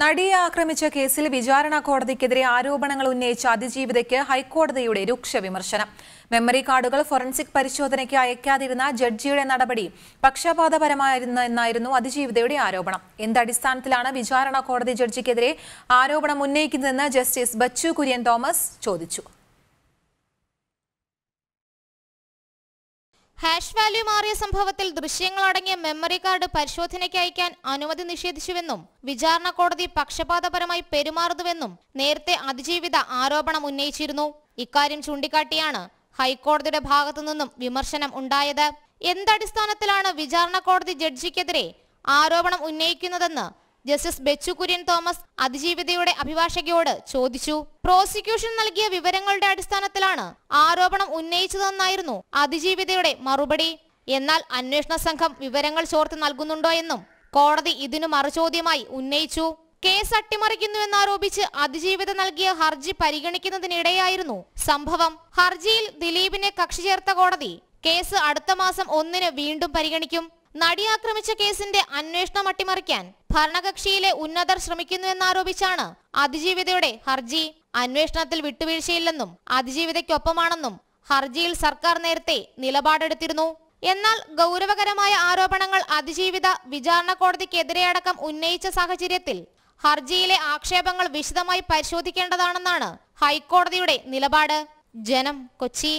നടിയെ ആക്രമിച്ച കേസിൽ വിചാരണ കോടതിക്കെതിരെ ആരോപണങ്ങൾ ഉന്നയിച്ച അതിജീവിതയ്ക്ക് ഹൈക്കോടതിയുടെ രൂക്ഷ വിമർശനം മെമ്മറി കാർഡുകൾ ഫോറൻസിക് പരിശോധനയ്ക്ക് അയക്കാതിരുന്ന ജഡ്ജിയുടെ നടപടി പക്ഷപാതപരമായിരുന്നെന്നായിരുന്നു അതിജീവിതയുടെ ആരോപണം എന്തടിസ്ഥാനത്തിലാണ് വിചാരണ കോടതി ജഡ്ജിക്കെതിരെ ആരോപണം ഉന്നയിക്കുന്നതെന്ന് ജസ്റ്റിസ് ബച്ചു കുര്യൻ തോമസ് ചോദിച്ചു ഹാഷ് വാല്യൂ മാറിയ സംഭവത്തിൽ ദൃശ്യങ്ങളടങ്ങിയ മെമ്മറി കാർഡ് പരിശോധനയ്ക്ക് അയക്കാൻ അനുമതി നിഷേധിച്ചുവെന്നും വിചാരണ കോടതി പക്ഷപാതപരമായി പെരുമാറുന്നുവെന്നും നേരത്തെ അതിജീവിത ആരോപണം ഉന്നയിച്ചിരുന്നു ഇക്കാര്യം ചൂണ്ടിക്കാട്ടിയാണ് ഹൈക്കോടതിയുടെ ഭാഗത്തുനിന്നും വിമർശനം ഉണ്ടായത് എന്തടിസ്ഥാനത്തിലാണ് വിചാരണ കോടതി ജഡ്ജിക്കെതിരെ ആരോപണം ഉന്നയിക്കുന്നതെന്ന് ജസ്റ്റിസ് ബെച്ചു കുര്യൻ തോമസ് അതിജീവിതയുടെ അഭിഭാഷകയോട് ചോദിച്ചു പ്രോസിക്യൂഷൻ നൽകിയ വിവരങ്ങളുടെ അടിസ്ഥാനത്തിലാണ് ആരോപണം ഉന്നയിച്ചതെന്നായിരുന്നു അതിജീവിതയുടെ മറുപടി എന്നാൽ അന്വേഷണ സംഘം വിവരങ്ങൾ ചോർത്ത് നൽകുന്നുണ്ടോ എന്നും കോടതി ഇതിനു മറുചോദ്യമായി ഉന്നയിച്ചു കേസ് അട്ടിമറിക്കുന്നുവെന്നാരോപിച്ച് അതിജീവിത നൽകിയ ഹർജി പരിഗണിക്കുന്നതിനിടെയായിരുന്നു സംഭവം ഹർജിയിൽ ദിലീപിനെ കക്ഷി ചേർത്ത കോടതി കേസ് അടുത്ത മാസം ഒന്നിന് വീണ്ടും പരിഗണിക്കും ആക്രമിച്ച കേസിന്റെ അന്വേഷണം അട്ടിമറിക്കാൻ ഭരണകക്ഷിയിലെ ഉന്നതർ ശ്രമിക്കുന്നുവെന്നാരോപിച്ചാണ് അതിജീവിതയുടെ ഹർജി അന്വേഷണത്തിൽ വിട്ടുവീഴ്ചയില്ലെന്നും അതിജീവിതയ്ക്കൊപ്പമാണെന്നും ഹർജിയിൽ സർക്കാർ നേരത്തെ നിലപാടെടുത്തിരുന്നു എന്നാൽ ഗൗരവകരമായ ആരോപണങ്ങൾ അതിജീവിത വിചാരണ കോടതിക്കെതിരെയടക്കം അടക്കം ഉന്നയിച്ച സാഹചര്യത്തിൽ ഹർജിയിലെ ആക്ഷേപങ്ങൾ വിശദമായി പരിശോധിക്കേണ്ടതാണെന്നാണ് ഹൈക്കോടതിയുടെ നിലപാട് ജനം കൊച്ചി